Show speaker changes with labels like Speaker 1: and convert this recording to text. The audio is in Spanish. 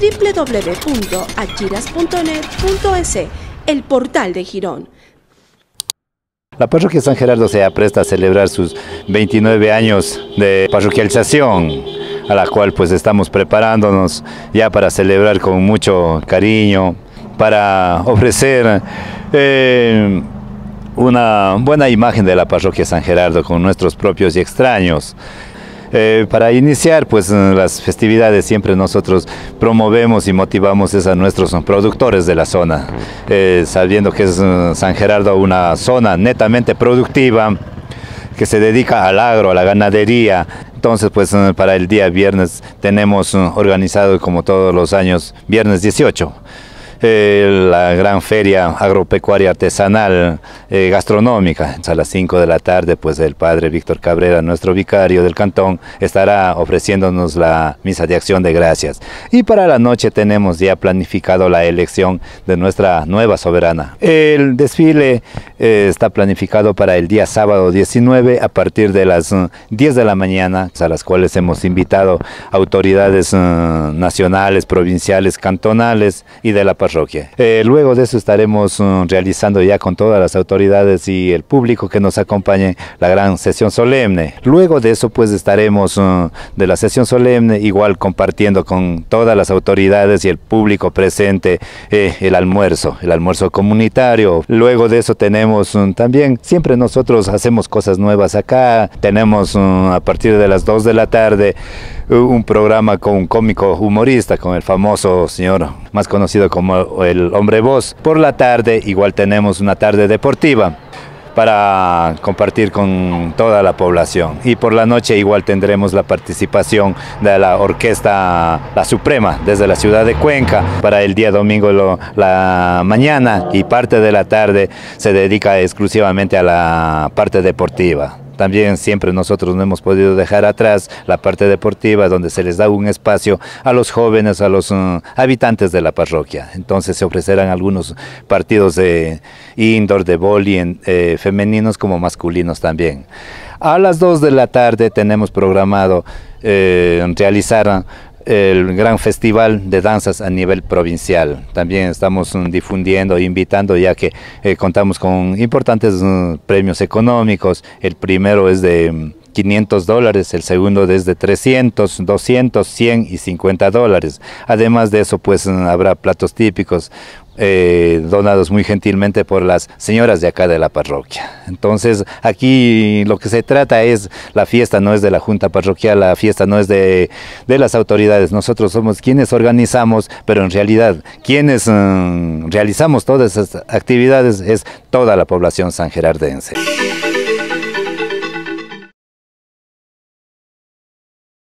Speaker 1: www.achiras.net.es, el portal de Girón. La parroquia San Gerardo se apresta a celebrar sus 29 años de parroquialización, a la cual pues estamos preparándonos ya para celebrar con mucho cariño, para ofrecer eh, una buena imagen de la parroquia San Gerardo con nuestros propios y extraños. Eh, para iniciar, pues eh, las festividades siempre nosotros promovemos y motivamos a nuestros productores de la zona, eh, sabiendo que es San Gerardo una zona netamente productiva, que se dedica al agro, a la ganadería. Entonces, pues para el día viernes tenemos organizado, como todos los años, viernes 18 eh, la gran feria agropecuaria artesanal eh, gastronómica. a las 5 de la tarde, pues el padre Víctor Cabrera, nuestro vicario del cantón, estará ofreciéndonos la misa de acción de gracias. Y para la noche tenemos ya planificado la elección de nuestra nueva soberana. El desfile eh, está planificado para el día sábado 19 a partir de las 10 mm, de la mañana, a las cuales hemos invitado autoridades mm, nacionales, provinciales, cantonales y de la eh, luego de eso estaremos mm, realizando ya con todas las autoridades y el público que nos acompañe la gran sesión solemne. Luego de eso pues estaremos mm, de la sesión solemne igual compartiendo con todas las autoridades y el público presente eh, el almuerzo, el almuerzo comunitario. Luego de eso tenemos mm, también, siempre nosotros hacemos cosas nuevas acá, tenemos a partir de las 2 de la tarde eh, un programa con un cómico humorista, con el famoso señor más conocido como el hombre voz. Por la tarde igual tenemos una tarde deportiva para compartir con toda la población. Y por la noche igual tendremos la participación de la Orquesta La Suprema desde la ciudad de Cuenca para el día domingo la mañana y parte de la tarde se dedica exclusivamente a la parte deportiva. También siempre nosotros no hemos podido dejar atrás la parte deportiva donde se les da un espacio a los jóvenes, a los mm, habitantes de la parroquia. Entonces se ofrecerán algunos partidos de indoor, de volley, eh, femeninos como masculinos también. A las 2 de la tarde tenemos programado eh, realizar el gran festival de danzas a nivel provincial. También estamos mm, difundiendo e invitando ya que eh, contamos con importantes mm, premios económicos. El primero es de mm, 500 dólares, el segundo desde 300, 200, 100 y 50 dólares. Además de eso, pues mm, habrá platos típicos eh, donados muy gentilmente por las señoras de acá de la parroquia. Entonces, aquí lo que se trata es, la fiesta no es de la junta parroquial, la fiesta no es de, las autoridades, nosotros somos quienes organizamos, pero en realidad quienes mm, realizamos todas esas actividades es toda la población sangerardense.